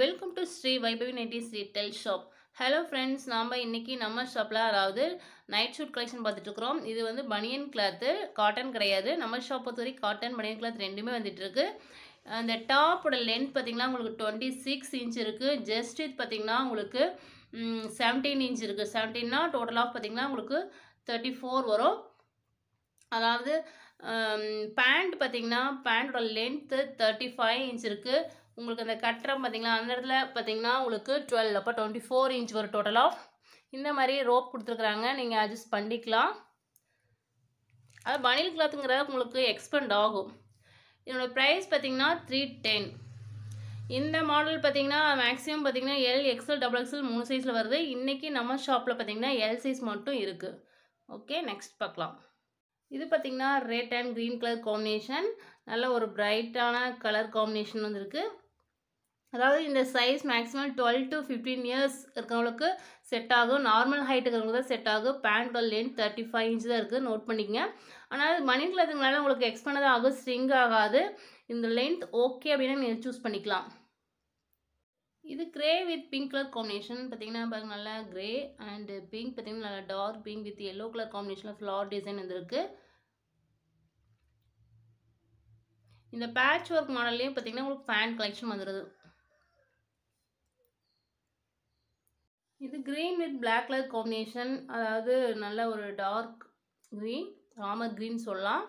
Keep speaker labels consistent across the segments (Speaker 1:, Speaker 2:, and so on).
Speaker 1: welcome to Shri Vaibhavi nighty retail shop hello friends நாம் இன்றைக்கி நம்ம ஷாப்பில் அதாவது நைட் ஷூட் கலெக்ஷன் பார்த்துட்ருக்குறோம் இது வந்து பனியன் கிளாத்து காட்டன் கிடையாது நம்ம ஷாப் பொறுத்தவரைக்கும் காட்டன் பனியன் கிளாத் ரெண்டுமே வந்துட்டுருக்கு அந்த டாப்போட லென்த் பார்த்தீங்கன்னா உங்களுக்கு டுவெண்ட்டி சிக்ஸ் இன்ச் இருக்குது ஜஸ்ட் இது பார்த்திங்கன்னா உங்களுக்கு செவன்டீன் இன்ச் இருக்குது செவன்டீன்னா டோட்டல் ஆஃப் பார்த்திங்கன்னா உங்களுக்கு தேர்ட்டி ஃபோர் வரும் அதாவது பேண்ட் பார்த்திங்கன்னா பேண்ட்டோட லென்த்து தேர்ட்டி ஃபைவ் இன்ச் இருக்குது உங்களுக்கு அந்த கட்டுறம் பார்த்திங்களா அந்த இடத்துல பார்த்தீங்கன்னா உங்களுக்கு டுவெல் அப்போ டுவெண்ட்டி ஃபோர் இன்ச் வரும் டோட்டலாக இந்த மாதிரி ரோப் கொடுத்துருக்குறாங்க நீங்கள் அட்ஜஸ்ட் பண்ணிக்கலாம் அது பனில் கிளாத்துங்கிறத உங்களுக்கு எக்ஸ்பெண்ட் ஆகும் இதோடய ப்ரைஸ் பார்த்திங்கன்னா த்ரீ டென் இந்த மாடல் பார்த்திங்கன்னா மேக்ஸிமம் பார்த்திங்கன்னா எல் எக்ஸ்எல் டபுள் எக்ஸ்எல் மூணு சைஸில் வருது இன்றைக்கி நம்ம ஷாப்பில் பார்த்திங்கன்னா எல் சைஸ் மட்டும் இருக்குது ஓகே நெக்ஸ்ட் பார்க்கலாம் இது பார்த்திங்கன்னா red and green colour combination நல்ல ஒரு ப்ரைட்டான கலர் காம்பினேஷன் வந்துருக்கு அதாவது இந்த size maximum twelve to fifteen years இருக்கிறவங்களுக்கு செட் ஆகும் நார்மல் ஹைட் இருக்கிறவங்களுக்கு தான் செட் ஆகும் பேண்ட்டோட லென்த் தேர்ட்டி ஃபைவ் இன்ச்சு தான் இருக்குது நோட் பண்ணிக்கங்க ஆனால் மணி கிளாத்துங்களால உங்களுக்கு எக்ஸ்பெண்ட் தான் ஆகும் ஸ்ட்ரிங் ஆகாது இந்த லென்த் ஓகே அப்படின்னா நீங்கள் சூஸ் பண்ணிக்கலாம் இது grey with pink colour combination பார்த்தீங்கன்னா பாருங்க நல்லா க்ரே அண்டு பிங்க் பார்த்தீங்கன்னா நல்லா dark pink with yellow colour காம்பினேஷனில் ஃப்ளார் டிசைன் வந்துருக்கு இந்த பேட்ச் ஒர்க் மாடல்லையும் பார்த்தீங்கன்னா உங்களுக்கு ஃபேன் கலெக்ஷன் வந்துடுது இது green with black colour combination அதாவது நல்ல ஒரு டார்க் க்ரீன் ராமர் க்ரீன் சொல்லலாம்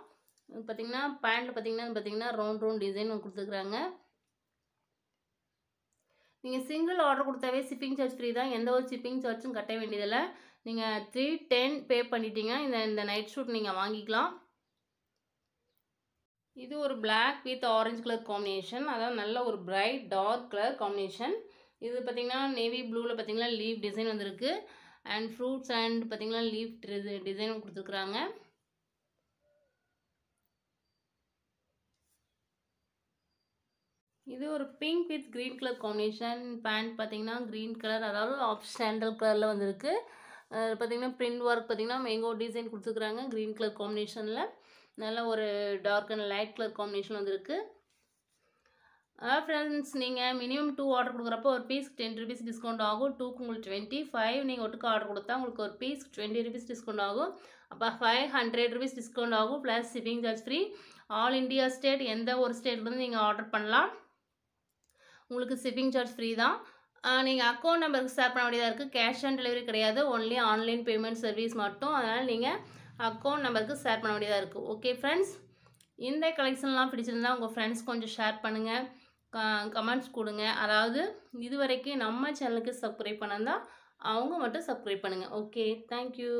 Speaker 1: பார்த்தீங்கன்னா பேண்ட்டில் பார்த்திங்கன்னா பார்த்தீங்கன்னா ரவுண்ட் ரவுண்ட் டிசைன் கொடுத்துருக்குறாங்க நீங்கள் சிங்கிள் ஆர்டர் கொடுத்தாவே ஷிப்பிங் சார்ஜ் ஃப்ரீ தான் எந்த ஒரு ஷிப்பிங் சார்ஜும் கட்ட வேண்டியதில்லை நீங்கள் த்ரீ டென் பே பண்ணிட்டீங்க இந்த இந்த நைட் ஷூட் நீங்கள் வாங்கிக்கலாம் இது ஒரு black with orange colour combination அதாவது நல்ல ஒரு பிரைட் டார்க் கலர் காம்பினேஷன் இது பார்த்திங்கன்னா நேவி ப்ளூவில் பார்த்திங்கன்னா லீவ் டிசைன் வந்திருக்கு அண்ட் ஃப்ரூட்ஸ் அண்ட் பார்த்திங்கன்னா லீவ் டிசைன் கொடுத்துருக்குறாங்க இது ஒரு pink with green colour combination pant பார்த்தீங்கன்னா க்ரீன் கலர் அதாவது ஆஃப் ஸ்டாண்டர்ட் கலரில் வந்திருக்கு பார்த்தீங்கன்னா பிரிண்ட் ஒர்க் பார்த்தீங்கன்னா மேங்கோ டிசைன் கொடுத்துருக்குறாங்க க்ரீன் கலர் காம்பினேஷனில் நல்ல ஒரு dark and light colour combination வந்திருக்கு ஃப்ரெண்ட்ஸ் நீங்கள் மினிமம் டூ ஆர்டர் கொடுக்குறப்போ ஒரு பீஸ்க்கு டென் ருபீஸ் டிஸ்கவுண்ட் ஆகும் டூக்கு உங்களுக்கு டுவெண்ட்டி ஃபைவ் நீங்கள் ஒட்டுக்கு ஆர்டர் கொடுத்தா உங்களுக்கு ஒரு பீஸ் டுவெண்ட்டி ருபீஸ் டிஸ்கவுண்ட் ஆகும் அப்போ ஃபைவ் ஹண்ட்ரட் ருபீஸ் டிஸ்கவுண்ட் ஆகும் plus shipping charge free all India state எந்த ஒரு ஸ்டேட்லேருந்து நீங்கள் ஆர்டர் பண்ணலாம் உங்களுக்கு ஷிப்பிங் சார்ஜ் ஃப்ரீ தான் நீங்கள் அக்கௌண்ட் நம்பருக்கு ஷேர் பண்ண வேண்டியதாக இருக்குது கேஷ் ஆன் டெலிவரி கிடையாது ஒன்லி ஆன்லைன் பேமெண்ட் சர்வீஸ் மட்டும் அதனால் நீங்கள் அக்கௌண்ட் நம்பருக்கு ஷேர் பண்ண வேண்டியதாக இருக்குது ஓகே ஃப்ரெண்ட்ஸ் இந்த கலெக்ஷன்லாம் பிடிச்சிருந்தால் உங்கள் ஃப்ரெண்ட்ஸ் கொஞ்சம் ஷேர் பண்ணுங்கள் கமெண்ட்ஸ் கொடுங்க அதாவது இது வரைக்கும் நம்ம சேனலுக்கு சப்ஸ்கிரைப் பண்ணால் அவங்க மட்டும் சப்ஸ்கிரைப் பண்ணுங்கள் ஓகே தேங்க்யூ